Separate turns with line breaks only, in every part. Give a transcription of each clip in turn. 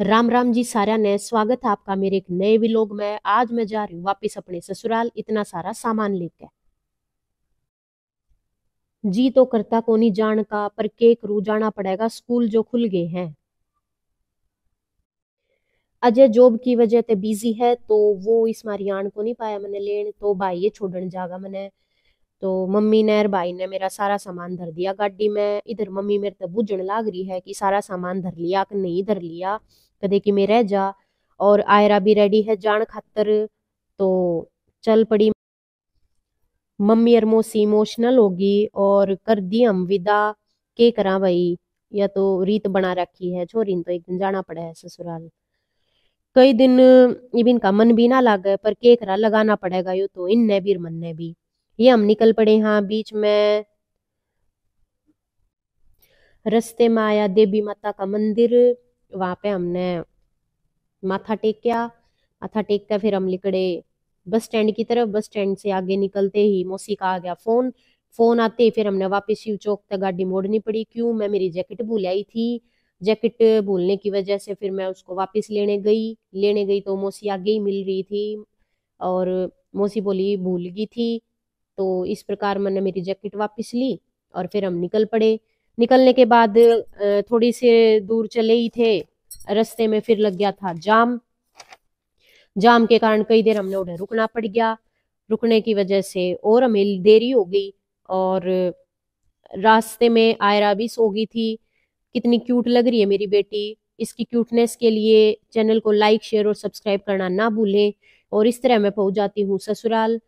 राम राम जी सारा ने स्वागत है आपका मेरे एक नए विलोग में आज मैं जा रही हूँ वापिस अपने ससुराल इतना सारा सामान लेकर जी तो करता को नहीं जान का पर केक रू जाना पड़ेगा स्कूल जो खुल गए हैं अजय जॉब की वजह से बिजी है तो वो इस मारियान को नहीं पाया मैंने लेन तो भाई ये छोड़न जागा मैंने तो मम्मी ने और भाई ने मेरा सारा सामान धर दिया गाड़ी में इधर मम्मी मेरे तो बुझण लाग रही है कि सारा सामान धर लिया कि नहीं धर लिया कदे कि मैं रह जा और आयरा भी रेडी है जान खातर तो चल पड़ी मम्मी और मोसी इमोशनल होगी और कर दी हम विदा के करा भाई या तो रीत बना रखी है छोरी तो एक दिन जाना पड़ा है ससुराल कई दिन इबिन का मन भी ना लागे पर के करा लगाना पड़ेगा यो तो इन भी मन ने भी ये हम निकल पड़े हाँ बीच में रस्ते में आया देवी माता का मंदिर वहां पे हमने माथा किया माथा टेक कर फिर हम निकले बस स्टैंड की तरफ बस स्टैंड से आगे निकलते ही मौसी का आ गया फोन फोन आते ही फिर हमने वापस शिव चौक तक गाड़ी मोड़नी पड़ी क्यों मैं मेरी जैकेट भूल आई थी जैकेट भूलने की वजह से फिर मैं उसको वापस लेने गई लेने गई तो मौसी आगे ही मिल रही थी और मौसी बोली भूल गई थी तो इस प्रकार मैंने मेरी जैकेट वापस ली और फिर हम निकल पड़े निकलने के बाद थोड़ी से दूर चले ही थे रास्ते में फिर लग गया था जाम जाम के कारण कई देर हमने उन्हें रुकना पड़ गया रुकने की वजह से और हमें देरी हो गई और रास्ते में आयरा भी सो गई थी कितनी क्यूट लग रही है मेरी बेटी इसकी क्यूटनेस के लिए चैनल को लाइक शेयर और सब्सक्राइब करना ना भूलें और इस तरह मैं पहुंच जाती हूँ ससुराल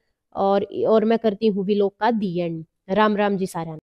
और और मैं करती हूँ विलोक का दी एंड राम राम जी सारा